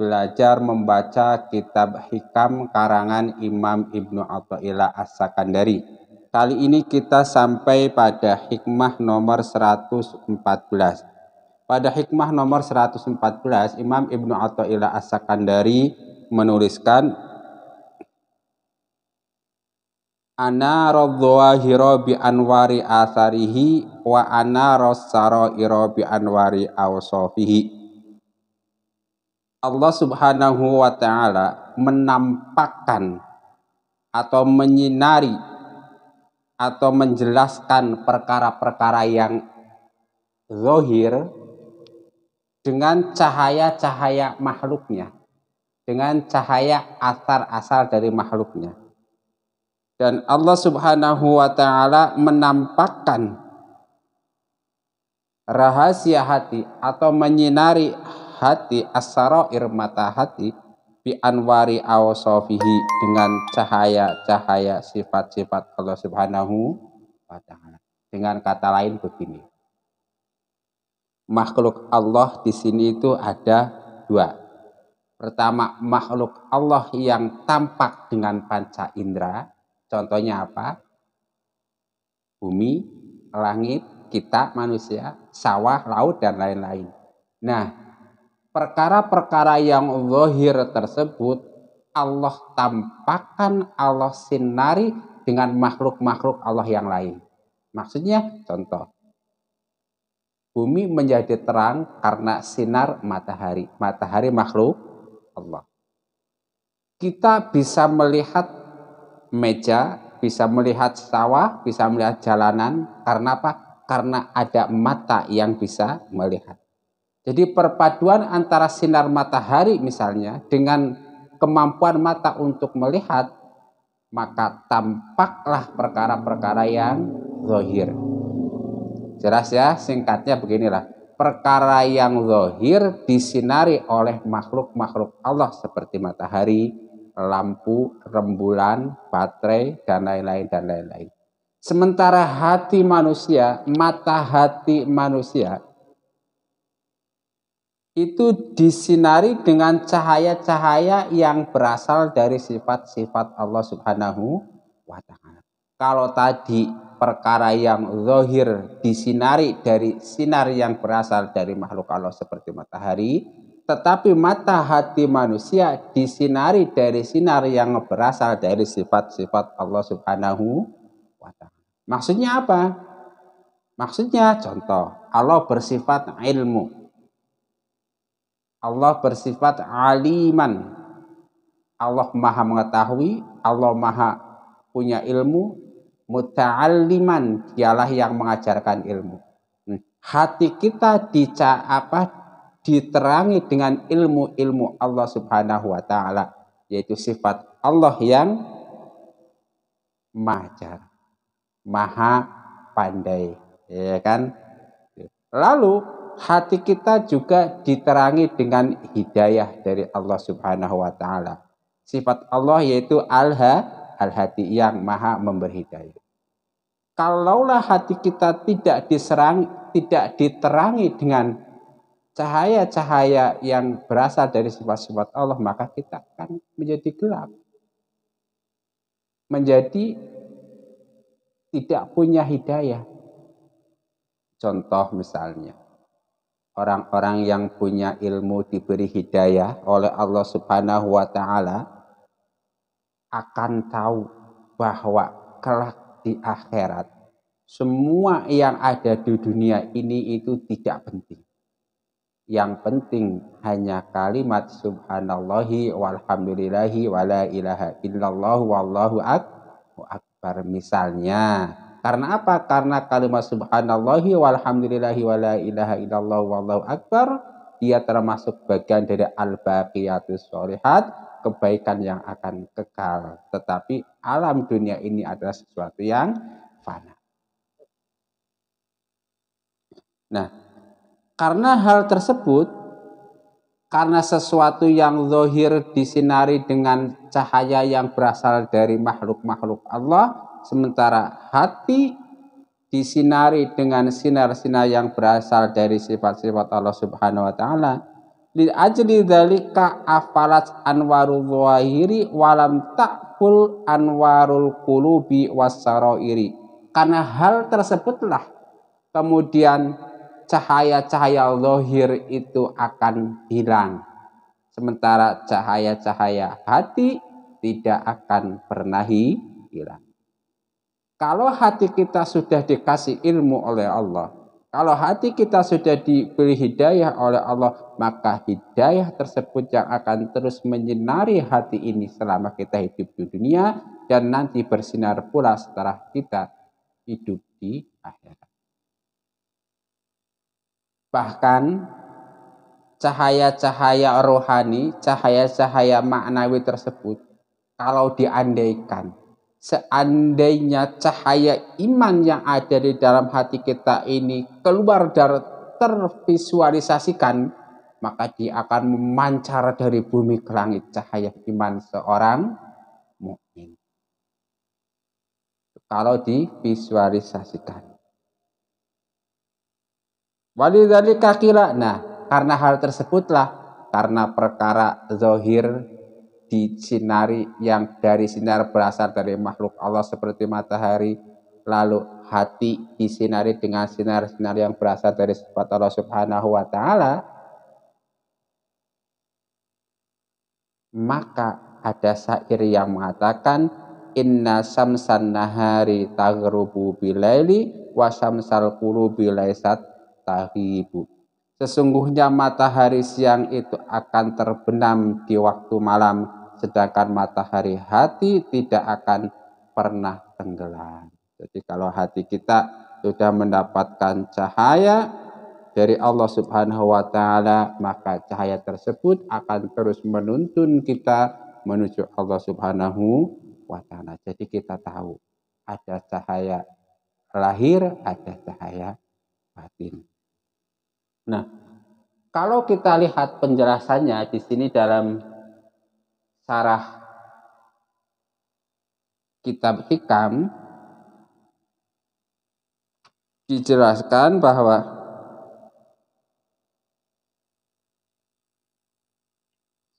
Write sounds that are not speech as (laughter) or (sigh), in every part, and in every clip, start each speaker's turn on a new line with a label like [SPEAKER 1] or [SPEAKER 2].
[SPEAKER 1] belajar membaca kitab Hikam karangan Imam Ibnu Athaillah As-Sakandari. Kali ini kita sampai pada hikmah nomor 114. Pada hikmah nomor 114, Imam Ibnu Athaillah As-Sakandari menuliskan Ana bi anwari atharihi wa ana bi anwari awsafihi Allah Subhanahu wa taala menampakkan atau menyinari atau menjelaskan perkara-perkara yang zohir dengan cahaya-cahaya makhluknya, dengan cahaya asal-asal dari makhluknya. Dan Allah Subhanahu wa Ta'ala menampakkan rahasia hati atau menyinari hati ir mata hati bi anwari awsofihi dengan cahaya-cahaya sifat-sifat Allah Subhanahu wa taala. Dengan kata lain begini. Makhluk Allah di sini itu ada dua. Pertama, makhluk Allah yang tampak dengan panca indera. Contohnya apa? Bumi, langit, kita manusia, sawah, laut, dan lain-lain. Nah, perkara-perkara yang zahir tersebut Allah tampakkan, Allah sinari dengan makhluk-makhluk Allah yang lain. Maksudnya contoh Bumi menjadi terang karena sinar matahari. Matahari makhluk Allah. Kita bisa melihat meja, bisa melihat sawah, bisa melihat jalanan. Karena apa? Karena ada mata yang bisa melihat. Jadi perpaduan antara sinar matahari misalnya dengan kemampuan mata untuk melihat maka tampaklah perkara-perkara yang zohir. Jelas ya, singkatnya beginilah. Perkara yang zohir disinari oleh makhluk-makhluk Allah seperti matahari, lampu, rembulan, baterai, dan lain-lain, dan lain-lain. Sementara hati manusia, mata hati manusia itu disinari dengan cahaya-cahaya yang berasal dari sifat-sifat Allah Subhanahu wa taala. Kalau tadi perkara yang zohir disinari dari sinar yang berasal dari makhluk Allah seperti matahari, tetapi mata hati manusia disinari dari sinar yang berasal dari sifat-sifat Allah Subhanahu wa taala. Maksudnya apa? Maksudnya contoh, Allah bersifat ilmu, Allah bersifat aliman. Allah maha mengetahui, Allah maha punya ilmu, muta'aliman, dialah yang mengajarkan ilmu. Hmm. Hati kita dica apa diterangi dengan ilmu-ilmu Allah Subhanahu wa taala, yaitu sifat Allah yang maha maha pandai, ya kan? Lalu hati kita juga diterangi dengan hidayah dari Allah Subhanahu wa taala. Sifat Allah yaitu Al-Ha, Al-Hati yang Maha memberi hidayah. Kalaulah hati kita tidak diserang, tidak diterangi dengan cahaya-cahaya yang berasal dari sifat-sifat Allah, maka kita akan menjadi gelap. Menjadi tidak punya hidayah. Contoh misalnya, orang-orang yang punya ilmu diberi hidayah oleh Allah Subhanahu wa taala akan tahu bahwa kelak di akhirat semua yang ada di dunia ini itu tidak penting. Yang penting hanya kalimat subhanallahi walhamdulillahi wala ilaha illallah wallahu akbar misalnya karena apa? Karena kalimat subhanallahi walhamdulillahi la ilaha illallah wallahu akbar dia termasuk bagian dari al-baqiyatus sholihat, kebaikan yang akan kekal. Tetapi alam dunia ini adalah sesuatu yang fana. Nah, karena hal tersebut, karena sesuatu yang zohir disinari dengan cahaya yang berasal dari makhluk-makhluk Allah, sementara hati disinari dengan sinar-sinar yang berasal dari sifat-sifat Allah Subhanahu wa taala. Li ajli dzalika afalat anwarul zahiri walam takful anwarul qulubi wasarairi. Karena hal tersebutlah kemudian cahaya-cahaya lohir itu akan hilang. Sementara cahaya-cahaya hati tidak akan pernah hilang. Kalau hati kita sudah dikasih ilmu oleh Allah, kalau hati kita sudah diberi hidayah oleh Allah, maka hidayah tersebut yang akan terus menyinari hati ini selama kita hidup di dunia dan nanti bersinar pula setelah kita hidup di akhirat. Bahkan cahaya-cahaya rohani, cahaya-cahaya maknawi tersebut, kalau diandaikan, seandainya cahaya iman yang ada di dalam hati kita ini keluar dari tervisualisasikan, maka dia akan memancar dari bumi ke langit cahaya iman seorang mukmin. Kalau divisualisasikan. Wali dari kakila, nah karena hal tersebutlah, karena perkara zohir disinari yang dari sinar berasal dari makhluk Allah seperti matahari lalu hati disinari dengan sinar-sinar yang berasal dari sifat Allah Subhanahu wa taala maka ada syair yang mengatakan inna samsan nahari tagrubu bilaili wa samsal qulubi laisat tahibu sesungguhnya matahari siang itu akan terbenam di waktu malam sedangkan matahari hati tidak akan pernah tenggelam. Jadi kalau hati kita sudah mendapatkan cahaya dari Allah Subhanahu wa taala, maka cahaya tersebut akan terus menuntun kita menuju Allah Subhanahu wa taala. Jadi kita tahu ada cahaya lahir, ada cahaya batin. Nah, kalau kita lihat penjelasannya di sini dalam sarah kitab hikam dijelaskan bahwa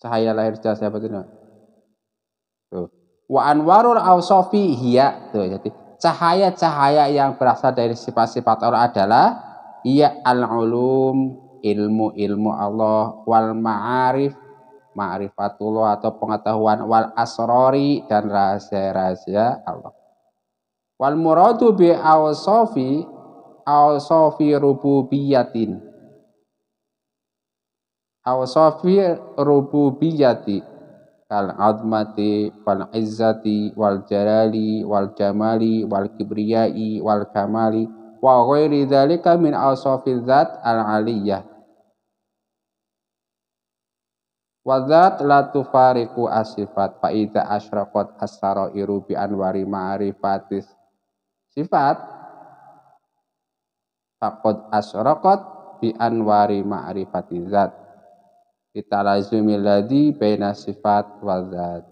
[SPEAKER 1] cahaya lahir jelas siapa itu? Wa anwarul awsofi hiya. Tuh, jadi cahaya-cahaya yang berasal dari sifat-sifat Allah adalah iya al-ulum, ilmu-ilmu Allah, wal ma'arif, ma'rifatullah atau pengetahuan wal asrori dan rahasia-rahasia Allah. Wal muradu bi awsofi awsofi rububiyatin. Awsofi rububiyati kal azmati wal izzati wal jalali wal jamali wal kibriyai wal kamali wa ghairi dzalika min awsofi dzat al aliyah Wadat latu fariku asifat faida asyraqat as-sarairu bi anwari ma'rifatis sifat faqad asyraqat bi anwari ma'rifati zat kita lazumi ladhi baina sifat wa zat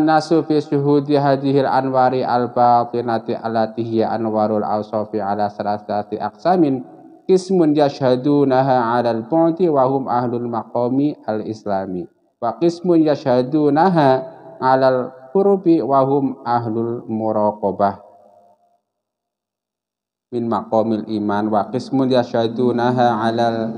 [SPEAKER 1] nasu fi syuhudi hadihir anwari al-batinati allati anwarul awsafi ala salasati aqsamin qismun yashhadunaha 'alal bu'di wa hum ahlul maqami al-islami wa qismun yashhadunaha 'alal qurbi wa hum ahlul muraqabah min maqamil iman wa qismun yashadunaha alal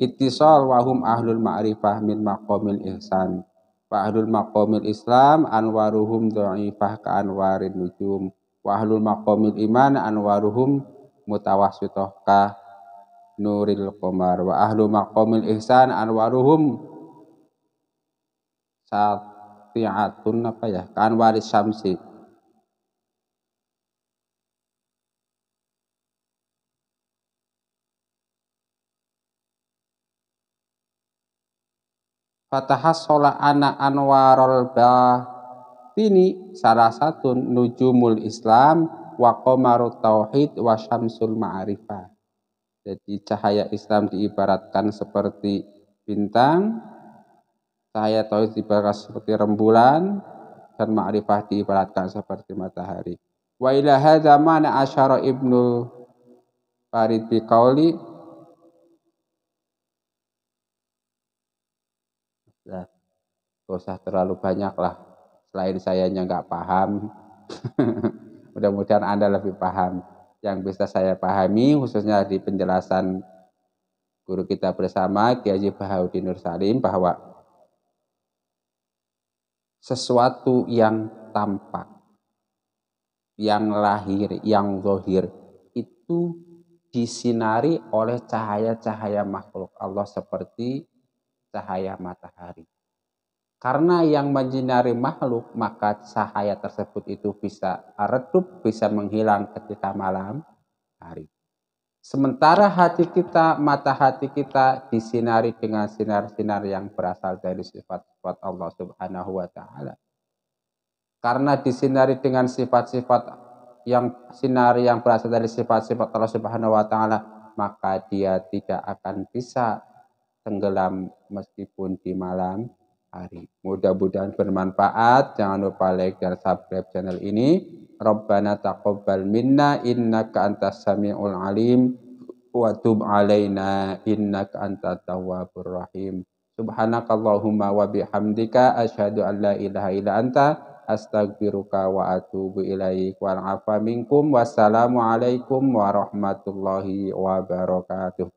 [SPEAKER 1] ittisal wa hum ahlul ma'rifah min maqamil ihsan wa ahlul maqamil islam anwaruhum dha'ifah ka anwarin nujum wa ahlul maqamil iman anwaruhum mutawasitoh ka nuril komar wa ahlu maqamil ihsan anwaruhum satiatun apa ya kan waris Fatahas sholat anak anwarul batini salah satu nujumul islam wa tauhid wa syamsul ma'rifah. Jadi cahaya Islam diibaratkan seperti bintang, cahaya tauhid diibaratkan seperti rembulan dan ma'rifah diibaratkan seperti matahari. Wa ila hadza mana asyara Ibnu Farid bi qauli ya, gak usah terlalu banyak lah. Selain sayanya nggak paham. (laughs) Mudah-mudahan Anda lebih paham. Yang bisa saya pahami khususnya di penjelasan guru kita bersama Kiai Bahauddin Nur Salim bahwa sesuatu yang tampak, yang lahir, yang zahir itu disinari oleh cahaya-cahaya makhluk Allah seperti cahaya matahari. Karena yang menyinari makhluk, maka cahaya tersebut itu bisa redup, bisa menghilang ketika malam hari. Sementara hati kita, mata hati kita disinari dengan sinar-sinar yang berasal dari sifat-sifat Allah Subhanahu wa taala. Karena disinari dengan sifat-sifat yang sinar yang berasal dari sifat-sifat Allah Subhanahu wa taala, maka dia tidak akan bisa tenggelam meskipun di malam hari. Mudah-mudahan bermanfaat. Jangan lupa like dan subscribe channel ini. Rabbana taqabbal minna innaka antas samiul alim wa tub alaina innaka antat tawwabur rahim. Subhanakallahumma wa bihamdika asyhadu an la ilaha illa anta astagfiruka wa atubu ilaik Wa minkum wassalamu alaikum warahmatullahi wabarakatuh.